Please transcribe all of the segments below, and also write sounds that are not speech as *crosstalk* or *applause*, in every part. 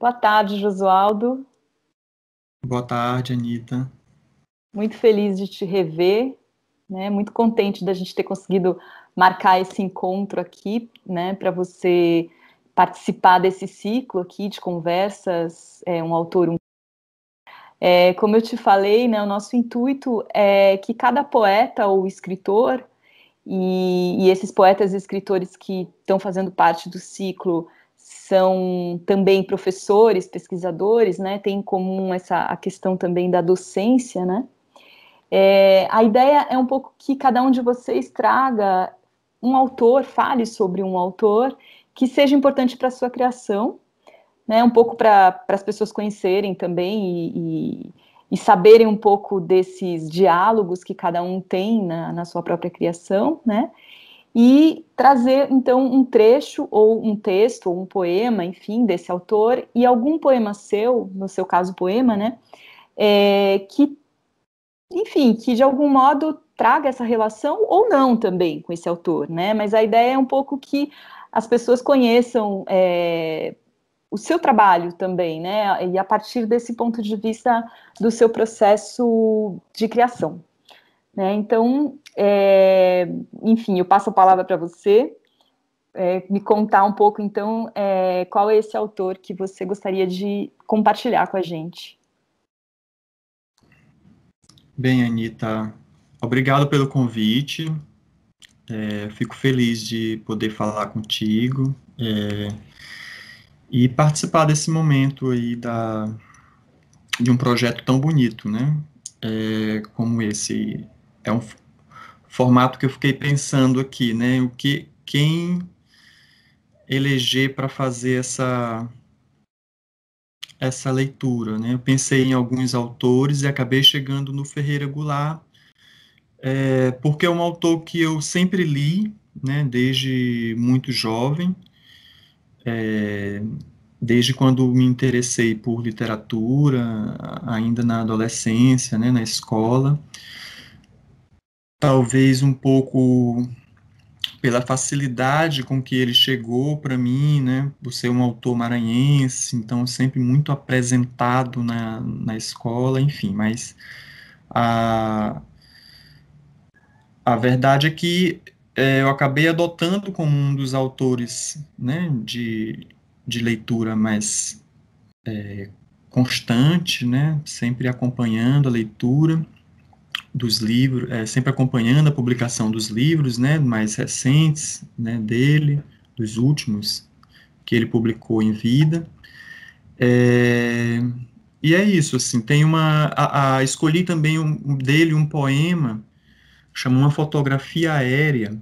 Boa tarde, Josualdo. Boa tarde, Anitta. Muito feliz de te rever, né? muito contente da gente ter conseguido marcar esse encontro aqui, né? para você participar desse ciclo aqui de conversas, é, um autor, um é, como eu te falei, né, o nosso intuito é que cada poeta ou escritor, e, e esses poetas e escritores que estão fazendo parte do ciclo, são também professores, pesquisadores, né, tem em comum essa, a questão também da docência, né, é, a ideia é um pouco que cada um de vocês traga um autor, fale sobre um autor que seja importante para a sua criação, né, um pouco para as pessoas conhecerem também e, e, e, saberem um pouco desses diálogos que cada um tem na, na sua própria criação, né, e trazer então um trecho ou um texto ou um poema, enfim, desse autor e algum poema seu, no seu caso poema, né, é, que, enfim, que de algum modo traga essa relação ou não também com esse autor, né? Mas a ideia é um pouco que as pessoas conheçam é, o seu trabalho também, né? E a partir desse ponto de vista do seu processo de criação. Né? Então, é, enfim, eu passo a palavra para você. É, me contar um pouco, então, é, qual é esse autor que você gostaria de compartilhar com a gente? Bem, Anitta, obrigado pelo convite. É, fico feliz de poder falar contigo é, e participar desse momento aí da, de um projeto tão bonito, né? É, como esse. É um, formato que eu fiquei pensando aqui, né? O que quem eleger para fazer essa essa leitura, né? Eu pensei em alguns autores e acabei chegando no Ferreira Goulart, é, porque é um autor que eu sempre li, né? Desde muito jovem, é, desde quando me interessei por literatura, ainda na adolescência, né? Na escola talvez um pouco pela facilidade com que ele chegou para mim, né? Por ser um autor maranhense, então sempre muito apresentado na, na escola, enfim, mas a, a verdade é que é, eu acabei adotando como um dos autores né, de, de leitura mais é, constante, né? Sempre acompanhando a leitura dos livros, é, sempre acompanhando a publicação dos livros, né, mais recentes, né, dele, dos últimos que ele publicou em vida. É, e é isso, assim, tem uma, a, a, escolhi também um, dele um poema, chama uma fotografia aérea,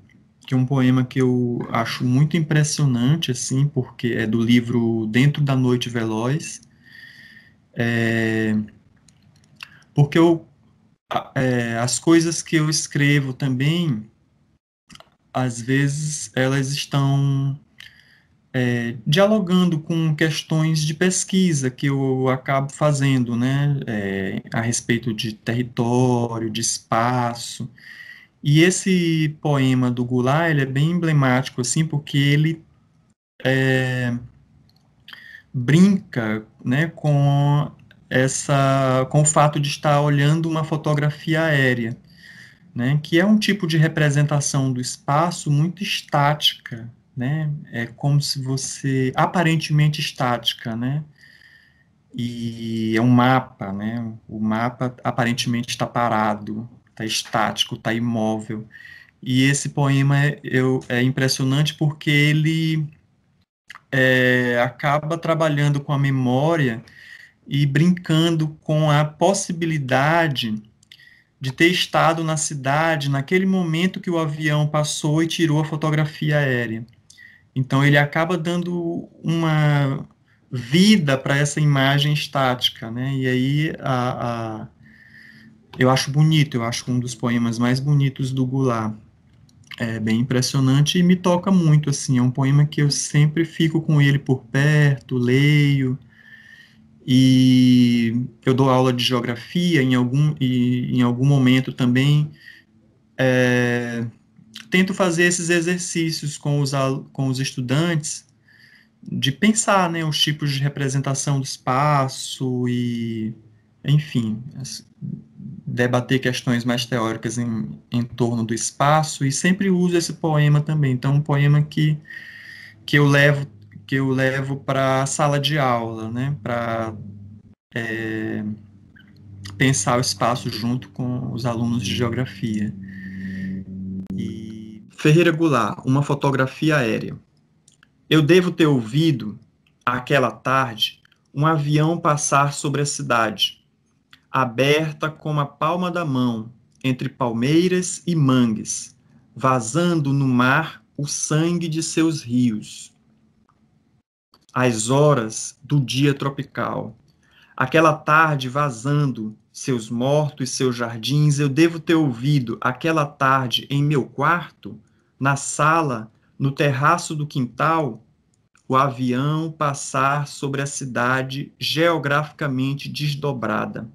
que é um poema que eu acho muito impressionante, assim, porque é do livro Dentro da Noite Veloz, é, porque eu é, as coisas que eu escrevo também, às vezes, elas estão é, dialogando com questões de pesquisa que eu acabo fazendo, né, é, a respeito de território, de espaço. E esse poema do Goulart, ele é bem emblemático, assim, porque ele é, brinca, né, com essa com o fato de estar olhando uma fotografia aérea, né, que é um tipo de representação do espaço muito estática, né, é como se você aparentemente estática, né, e é um mapa, né, o mapa aparentemente está parado, está estático, está imóvel, e esse poema é, eu, é impressionante porque ele é, acaba trabalhando com a memória e brincando com a possibilidade de ter estado na cidade naquele momento que o avião passou e tirou a fotografia aérea. Então ele acaba dando uma vida para essa imagem estática, né? E aí a, a, eu acho bonito, eu acho um dos poemas mais bonitos do Goulart. É bem impressionante e me toca muito assim. É um poema que eu sempre fico com ele por perto, leio e eu dou aula de geografia em algum, e em algum momento também é, tento fazer esses exercícios com os, com os estudantes de pensar né, os tipos de representação do espaço e, enfim, debater questões mais teóricas em, em torno do espaço e sempre uso esse poema também. Então, um poema que, que eu levo que eu levo para a sala de aula, né, para é, pensar o espaço junto com os alunos de geografia. E... Ferreira Goulart, uma fotografia aérea. Eu devo ter ouvido, aquela tarde, um avião passar sobre a cidade, aberta como a palma da mão, entre palmeiras e mangues, vazando no mar o sangue de seus rios as horas do dia tropical. Aquela tarde vazando seus mortos e seus jardins, eu devo ter ouvido aquela tarde em meu quarto, na sala, no terraço do quintal, o avião passar sobre a cidade geograficamente desdobrada,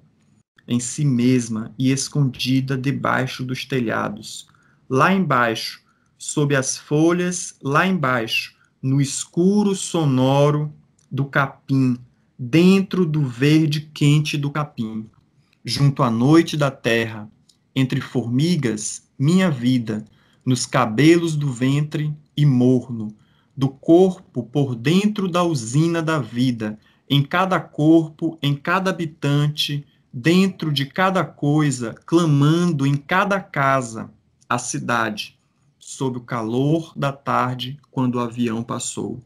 em si mesma e escondida debaixo dos telhados. Lá embaixo, sob as folhas, lá embaixo, no escuro sonoro do capim, dentro do verde quente do capim, junto à noite da terra, entre formigas, minha vida, nos cabelos do ventre e morno, do corpo por dentro da usina da vida, em cada corpo, em cada habitante, dentro de cada coisa, clamando em cada casa, a cidade sob o calor da tarde quando o avião passou.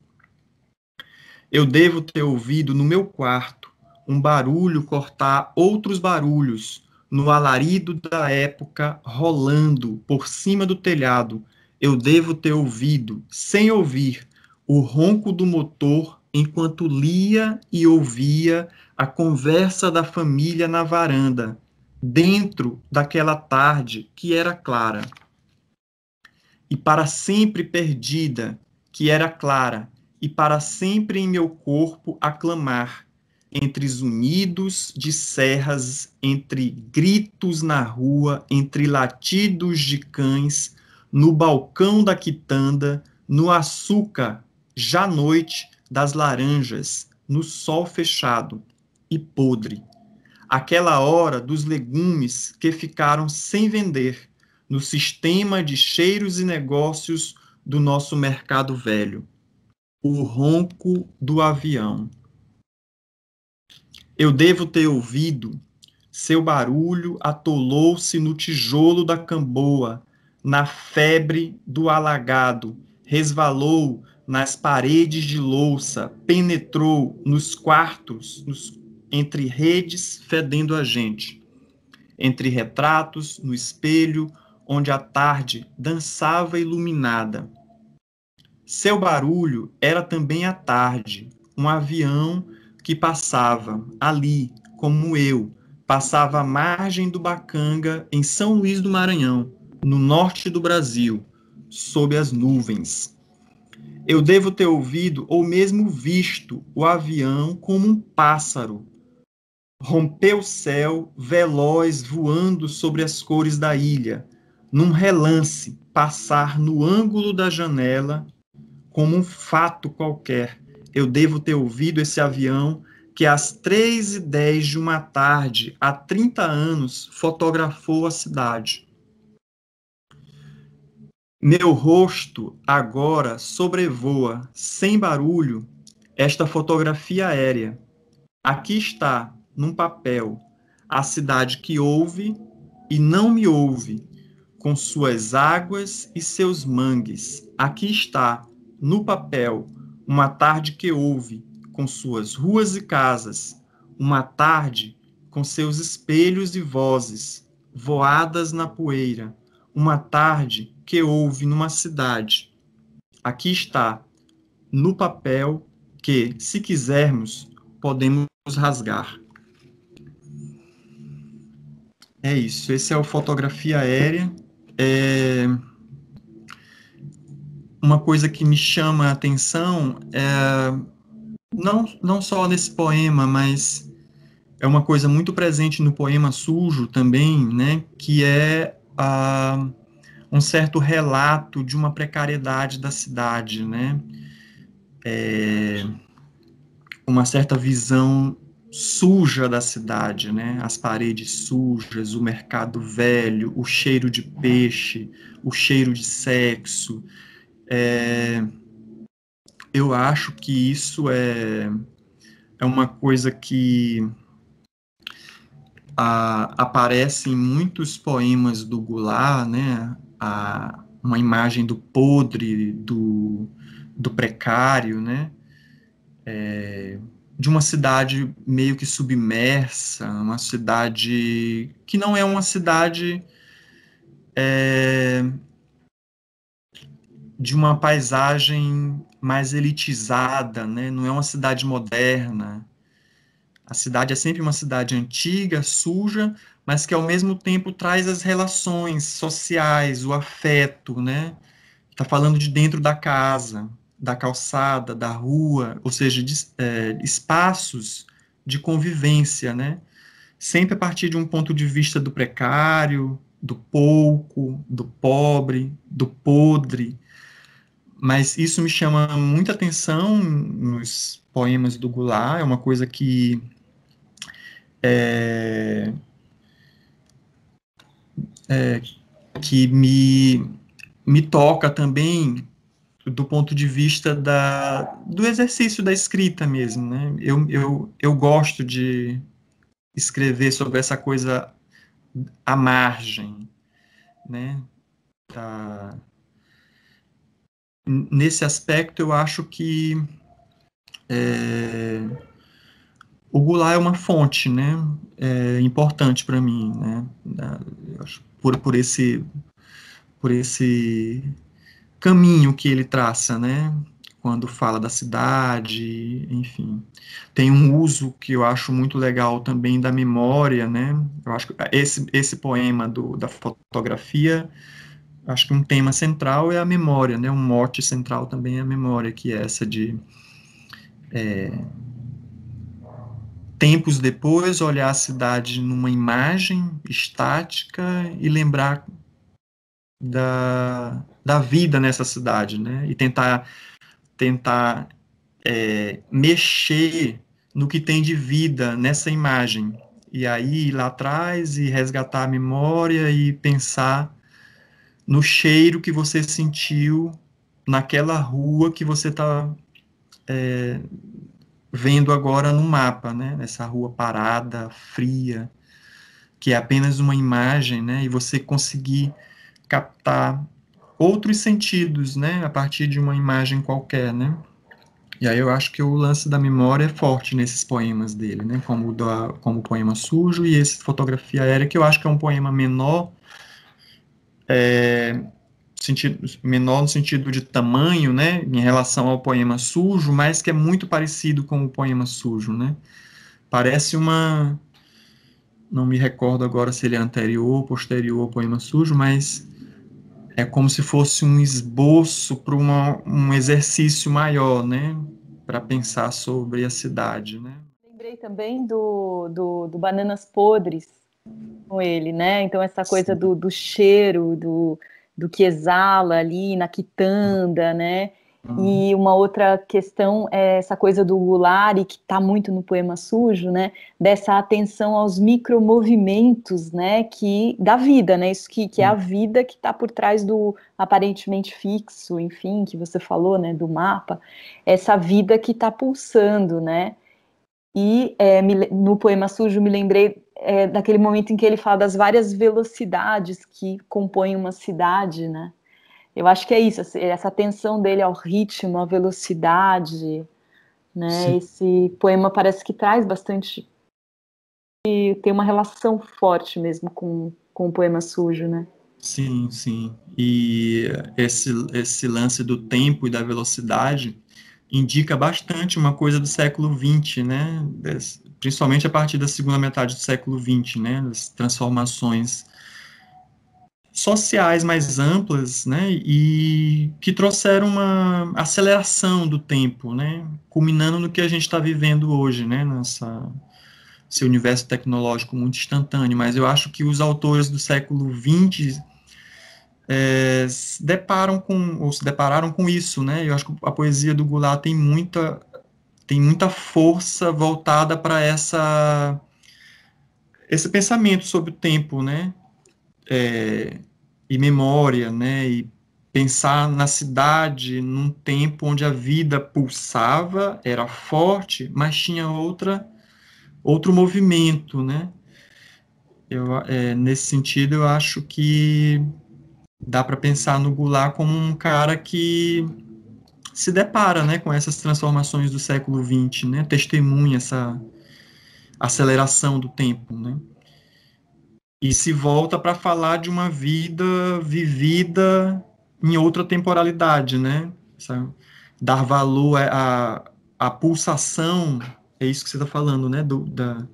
Eu devo ter ouvido no meu quarto um barulho cortar outros barulhos no alarido da época rolando por cima do telhado. Eu devo ter ouvido, sem ouvir, o ronco do motor enquanto lia e ouvia a conversa da família na varanda, dentro daquela tarde que era clara e para sempre perdida, que era clara, e para sempre em meu corpo aclamar, entre zunidos de serras, entre gritos na rua, entre latidos de cães, no balcão da quitanda, no açúcar, já noite, das laranjas, no sol fechado e podre. Aquela hora dos legumes que ficaram sem vender, no sistema de cheiros e negócios do nosso mercado velho. O ronco do avião. Eu devo ter ouvido. Seu barulho atolou-se no tijolo da camboa, na febre do alagado, resvalou nas paredes de louça, penetrou nos quartos, nos, entre redes, fedendo a gente, entre retratos, no espelho, onde a tarde dançava iluminada. Seu barulho era também a tarde, um avião que passava ali, como eu, passava à margem do Bacanga, em São Luís do Maranhão, no norte do Brasil, sob as nuvens. Eu devo ter ouvido ou mesmo visto o avião como um pássaro. Rompeu o céu, veloz, voando sobre as cores da ilha, num relance, passar no ângulo da janela como um fato qualquer. Eu devo ter ouvido esse avião que às 3 e 10 de uma tarde, há 30 anos, fotografou a cidade. Meu rosto agora sobrevoa, sem barulho, esta fotografia aérea. Aqui está, num papel, a cidade que ouve e não me ouve, com suas águas e seus mangues. Aqui está, no papel, uma tarde que houve, com suas ruas e casas, uma tarde com seus espelhos e vozes, voadas na poeira, uma tarde que houve numa cidade. Aqui está, no papel, que, se quisermos, podemos rasgar. É isso, esse é o Fotografia Aérea é, uma coisa que me chama a atenção é não, não só nesse poema, mas é uma coisa muito presente no poema Sujo também, né, que é a, um certo relato de uma precariedade da cidade, né, é, uma certa visão suja da cidade, né? As paredes sujas, o mercado velho, o cheiro de peixe, o cheiro de sexo. É... Eu acho que isso é, é uma coisa que a, aparece em muitos poemas do Goulart, né? A, uma imagem do podre, do, do precário, né? É, de uma cidade meio que submersa, uma cidade que não é uma cidade é, de uma paisagem mais elitizada, né? não é uma cidade moderna. A cidade é sempre uma cidade antiga, suja, mas que ao mesmo tempo traz as relações sociais, o afeto, né? Está falando de dentro da casa, da calçada, da rua, ou seja, de, é, espaços de convivência, né? Sempre a partir de um ponto de vista do precário, do pouco, do pobre, do podre. Mas isso me chama muita atenção nos poemas do Goulart, é uma coisa que é, é, que me, me toca também do ponto de vista da, do exercício da escrita mesmo, né? Eu, eu, eu gosto de escrever sobre essa coisa à margem, né? Tá. Nesse aspecto, eu acho que é, o Goulart é uma fonte, né? É, importante para mim, né? Por, por esse por esse caminho que ele traça, né? Quando fala da cidade, enfim. Tem um uso que eu acho muito legal também da memória, né? Eu acho que esse, esse poema do, da fotografia, acho que um tema central é a memória, né? Um mote central também é a memória, que é essa de. É, tempos depois, olhar a cidade numa imagem estática e lembrar da, da vida nessa cidade, né? E tentar tentar é, mexer no que tem de vida nessa imagem e aí ir lá atrás e resgatar a memória e pensar no cheiro que você sentiu naquela rua que você está é, vendo agora no mapa, né? Essa rua parada, fria, que é apenas uma imagem, né? E você conseguir captar outros sentidos, né, a partir de uma imagem qualquer, né. E aí eu acho que o lance da memória é forte nesses poemas dele, né, como, da, como o poema Sujo e esse Fotografia Aérea, que eu acho que é um poema menor, é, sentido, menor no sentido de tamanho, né, em relação ao poema Sujo, mas que é muito parecido com o poema Sujo, né. Parece uma, não me recordo agora se ele é anterior ou posterior ao poema sujo, mas é como se fosse um esboço para um exercício maior, né? Para pensar sobre a cidade, né? Lembrei também do, do, do Bananas Podres com ele, né? Então, essa coisa do, do, cheiro, do, do que exala ali na quitanda, né? E uhum. uma outra questão é essa coisa do Goulart, que está muito no poema sujo, né? Dessa atenção aos micromovimentos, né? Que da vida, né? Isso que, que é a uhum. vida que está por trás do aparentemente fixo, enfim, que você falou, né? Do mapa, essa vida que está pulsando, né? E é, me, no poema sujo me lembrei é, daquele momento em que ele fala das várias velocidades que compõem uma cidade, né? Eu acho que é isso, essa atenção dele ao ritmo, à velocidade, né? Sim. Esse poema parece que traz bastante e tem uma relação forte mesmo com, com o poema sujo, né? Sim, sim. E esse, esse lance do tempo e da velocidade indica bastante uma coisa do século XX, né? Des, principalmente a partir da segunda metade do século XX, né? As transformações sociais mais amplas, né, e que trouxeram uma aceleração do tempo, né, culminando no que a gente está vivendo hoje, né, nessa esse universo tecnológico muito instantâneo. Mas eu acho que os autores do século XX é, se deparam com ou se depararam com isso, né? Eu acho que a poesia do Goulart tem muita tem muita força voltada para essa esse pensamento sobre o tempo, né? é, e memória, né? E pensar na cidade num tempo onde a vida pulsava, era forte, mas tinha outra outro movimento, né? Eu, é, nesse sentido, eu acho que dá para pensar no Goulart como um cara que se depara né, com essas transformações do século XX, né, testemunha essa aceleração do tempo. Né? e se volta para falar de uma vida vivida em outra temporalidade, né? Sabe? Dar valor à, é a pulsação, é isso que você está falando, né? Do, da,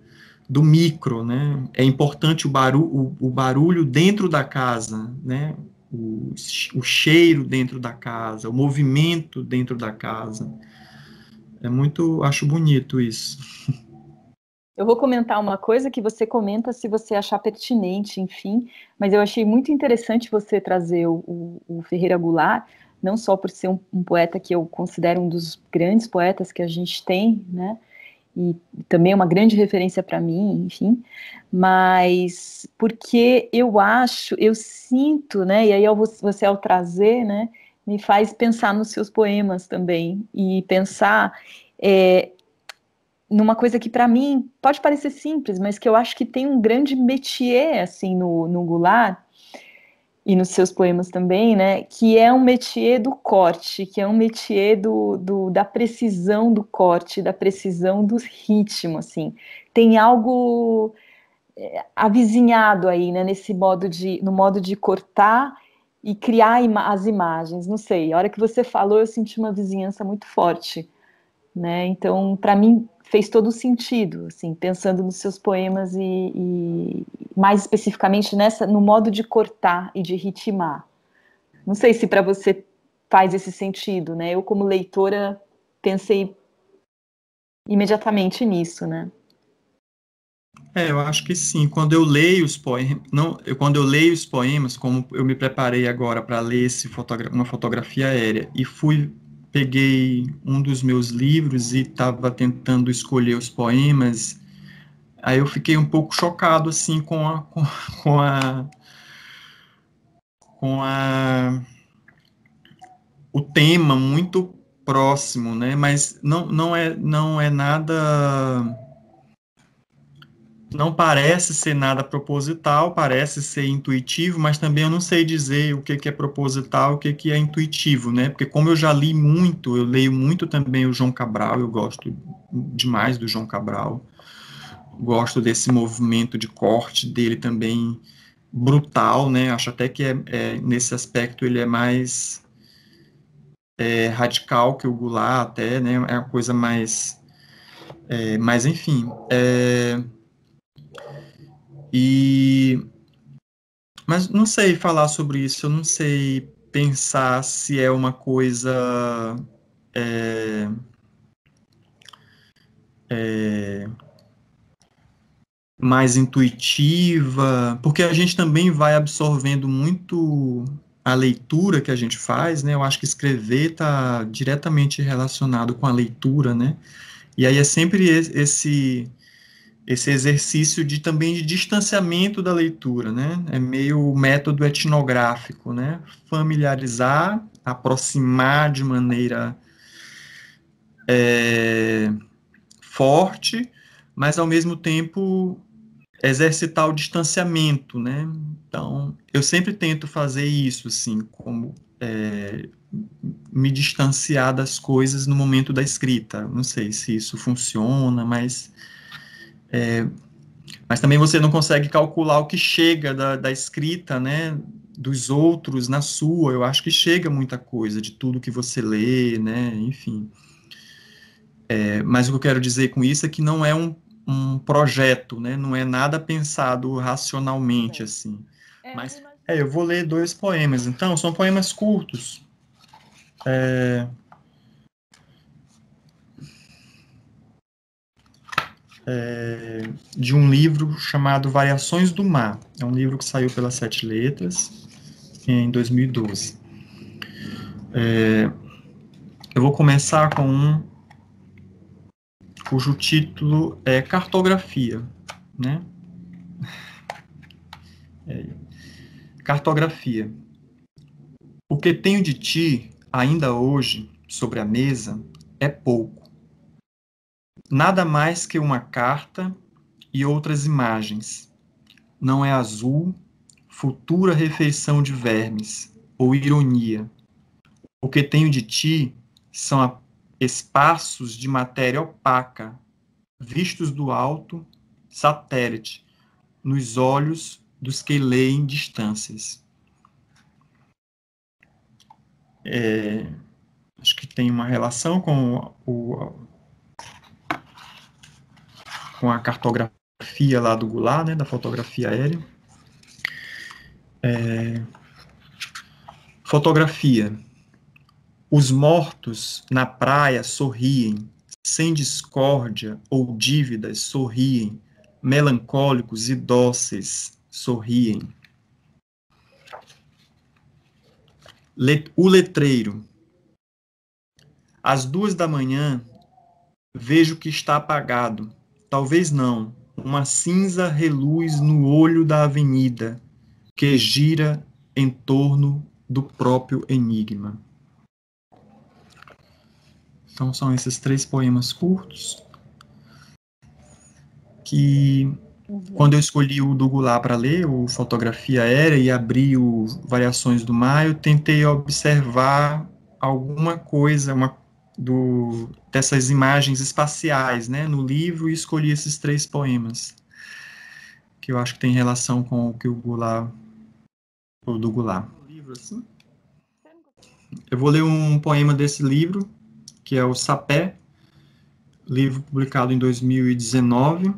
do micro, né? É importante o, baru o, o barulho dentro da casa, né? O, o, cheiro dentro da casa, o movimento dentro da casa. É muito, acho bonito isso. *laughs* Eu vou comentar uma coisa que você comenta se você achar pertinente, enfim, mas eu achei muito interessante você trazer o, o Ferreira Goulart, não só por ser um, um, poeta que eu considero um dos grandes poetas que a gente tem, né? E também é uma grande referência para mim, enfim, mas porque eu acho, eu sinto, né? E aí você ao trazer, né? Me faz pensar nos seus poemas também e pensar é, numa coisa que para mim pode parecer simples, mas que eu acho que tem um grande métier assim no, no Goulart e nos seus poemas também, né? Que é um métier do corte, que é um métier do, do da precisão do corte, da precisão do ritmo, assim. Tem algo eh, avizinhado aí, né? Nesse modo de, no modo de cortar e criar ima as imagens. Não sei. A hora que você falou, eu senti uma vizinhança muito forte, né? Então, para mim, fez todo sentido, assim, pensando nos seus poemas e, e, mais especificamente nessa, no modo de cortar e de ritmar. Não sei se para você faz esse sentido, né? Eu como leitora pensei imediatamente nisso, né? É, eu acho que sim. Quando eu leio os poemas, não, eu, quando eu leio os poemas, como eu me preparei agora para ler esse fotogra uma fotografia aérea e fui peguei um dos meus livros e estava tentando escolher os poemas. Aí eu fiquei um pouco chocado assim com a com, a com a o tema muito próximo, né? Mas não não é não é nada não parece ser nada proposital, parece ser intuitivo, mas também eu não sei dizer o que, que é proposital, o que, que é intuitivo, né? Porque como eu já li muito, eu leio muito também o João Cabral, eu gosto demais do João Cabral, gosto desse movimento de corte dele também brutal, né? Acho até que é, é nesse aspecto ele é mais é, radical que o Goulart até, né? É uma coisa mais... É, mas, enfim... É, e mas não sei falar sobre isso, eu não sei pensar se é uma coisa é, é, mais intuitiva, porque a gente também vai absorvendo muito a leitura que a gente faz, né? Eu acho que escrever está diretamente relacionado com a leitura, né? E aí é sempre esse esse exercício de também de distanciamento da leitura, né? É meio método etnográfico, né? Familiarizar, aproximar de maneira é, forte, mas ao mesmo tempo exercitar o distanciamento, né? Então, eu sempre tento fazer isso, assim, como é, me distanciar das coisas no momento da escrita. Não sei se isso funciona, mas é, mas também você não consegue calcular o que chega da, da escrita, né? Dos outros na sua. Eu acho que chega muita coisa de tudo que você lê, né? Enfim. É, mas o que eu quero dizer com isso é que não é um, um projeto, né? Não é nada pensado racionalmente, é. assim. É, mas é, eu vou ler dois poemas, então, são poemas curtos. É, é, de um livro chamado Variações do Mar. É um livro que saiu pelas Sete Letras é em 2012. É, eu vou começar com um cujo título é Cartografia, né? *laughs* É, cartografia. O que tenho de ti ainda hoje sobre a mesa é pouco Nada mais que uma carta e outras imagens. Não é azul, futura refeição de vermes, ou ironia. O que tenho de ti são espaços de matéria opaca, vistos do alto, satélite, nos olhos dos que leem distâncias. É, acho que tem uma relação com o, o com a cartografia lá do Goulart, né, da fotografia aérea. É, fotografia. Os mortos na praia sorriem, sem discórdia ou dívidas sorriem, melancólicos e dóceis sorriem. o letreiro. Às duas da manhã, vejo que está apagado Talvez não. Uma cinza reluz no olho da avenida que gira em torno do próprio enigma. Então são esses três poemas curtos que uhum. quando eu escolhi o do Goulart para ler, o Fotografia Aérea, e abri o Variações do Maio, tentei observar alguma coisa, uma do, dessas imagens espaciais né, no livro e escolhi esses três poemas, que eu acho que tem relação com o que o Goulart, ou do Goulart. Assim? Eu vou ler um poema desse livro, que é o Sapé, livro publicado em 2019.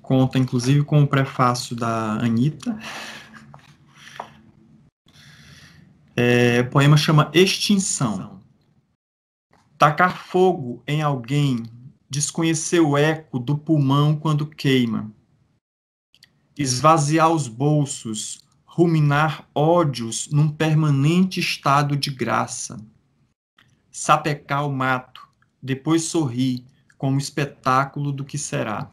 Conta, inclusive, com o prefácio da Anitta. É, o poema chama Extinção. Tacar fogo em alguém, desconhecer o eco do pulmão quando queima. Esvaziar os bolsos, ruminar ódios num permanente estado de graça. Sapecar o mato, depois sorrir como espetáculo do que será.